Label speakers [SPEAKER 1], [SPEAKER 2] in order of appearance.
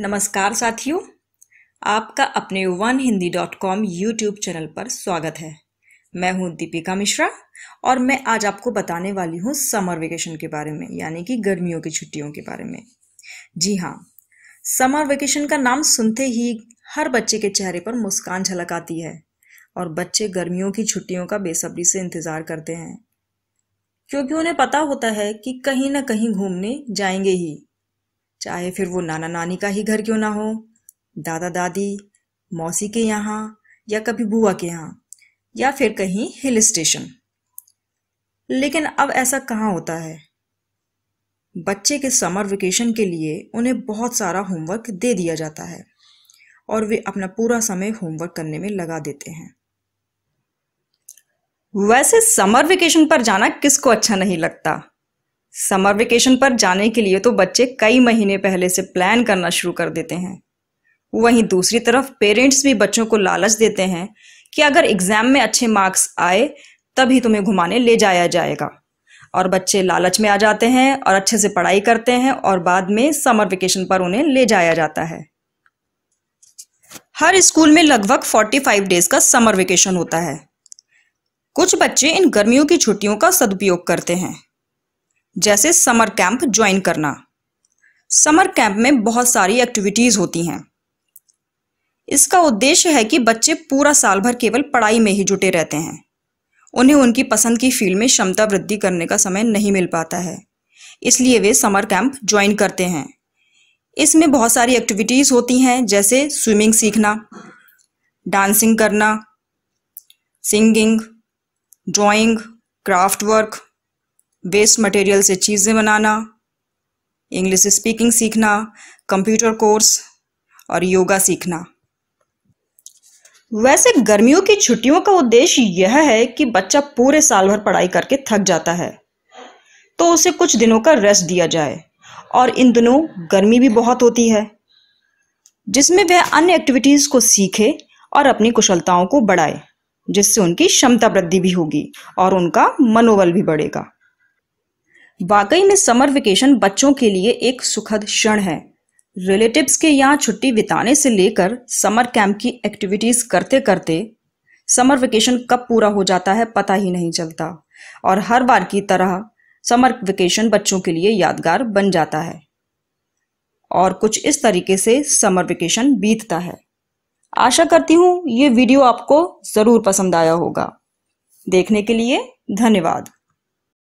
[SPEAKER 1] नमस्कार साथियों आपका अपने one Hindi dot com YouTube channel पर स्वागत है मैं हूं दीपिका मिश्रा और मैं आज आपको बताने वाली हूं समर वेकेशन के बारे में यानी कि गर्मियों की छुट्टियों के बारे में जी हाँ समर वेकेशन का नाम सुनते ही हर बच्चे के चेहरे पर मुस्कान झलक आती है और बच्चे गर्मियों की छुट्टियों का बेसब्री से इंतज़ार करते हैं क्योंकि उन्हें पता होता है कि कहीं ना कहीं घूमने जाएंगे ही चाहे फिर वो नाना नानी का ही घर क्यों ना हो दादा दादी मौसी के यहाँ या कभी बुआ के यहाँ या फिर कहीं हिल स्टेशन लेकिन अब ऐसा कहाँ होता है बच्चे के समर वेकेशन के लिए उन्हें बहुत सारा होमवर्क दे दिया जाता है और वे अपना पूरा समय होमवर्क करने में लगा देते हैं वैसे समर वेकेशन पर जाना किसको अच्छा नहीं लगता समर वेकेशन पर जाने के लिए तो बच्चे कई महीने पहले से प्लान करना शुरू कर देते हैं वहीं दूसरी तरफ पेरेंट्स भी बच्चों को लालच देते हैं कि अगर एग्जाम में अच्छे मार्क्स आए तभी तुम्हें घुमाने ले जाया जाएगा और बच्चे लालच में आ जाते हैं और अच्छे से पढ़ाई करते हैं और बाद में समर वेकेशन पर उन्हें ले जाया जाता है हर स्कूल में लगभग 45 डेज का समर वेकेशन होता है कुछ बच्चे इन गर्मियों की छुट्टियों का सदुपयोग करते हैं जैसे समर कैंप ज्वाइन करना समर कैंप में बहुत सारी एक्टिविटीज़ होती हैं इसका उद्देश्य है कि बच्चे पूरा साल भर केवल पढ़ाई में ही जुटे रहते हैं उन्हें उनकी पसंद की फील्ड में क्षमता वृद्धि करने का समय नहीं मिल पाता है इसलिए वे समर कैंप ज्वाइन करते हैं इसमें बहुत सारी एक्टिविटीज़ होती हैं जैसे स्विमिंग सीखना डांसिंग करना singing drawing craft work waste material से चीज़ें बनाना इंग्लिश स्पीकिंग सीखना कंप्यूटर कोर्स और योगा सीखना वैसे गर्मियों की छुट्टियों का उद्देश्य यह है कि बच्चा पूरे साल भर पढ़ाई करके थक जाता है तो उसे कुछ दिनों का रेस्ट दिया जाए और इन दिनों गर्मी भी बहुत होती है जिसमें वह अन्य एक्टिविटीज़ को सीखे और अपनी कुशलताओं को बढ़ाए जिससे उनकी क्षमता वृद्धि भी होगी और उनका मनोबल भी बढ़ेगा वाकई में समर वेकेशन बच्चों के लिए एक सुखद क्षण है रिलेटिव्स के यहाँ छुट्टी बिताने से लेकर समर कैंप की एक्टिविटीज करते करते समर वेकेशन कब पूरा हो जाता है पता ही नहीं चलता और हर बार की तरह समर वेकेशन बच्चों के लिए यादगार बन जाता है और कुछ इस तरीके से समर वेकेशन बीतता है आशा करती हूँ ये वीडियो आपको ज़रूर पसंद आया होगा देखने के लिए धन्यवाद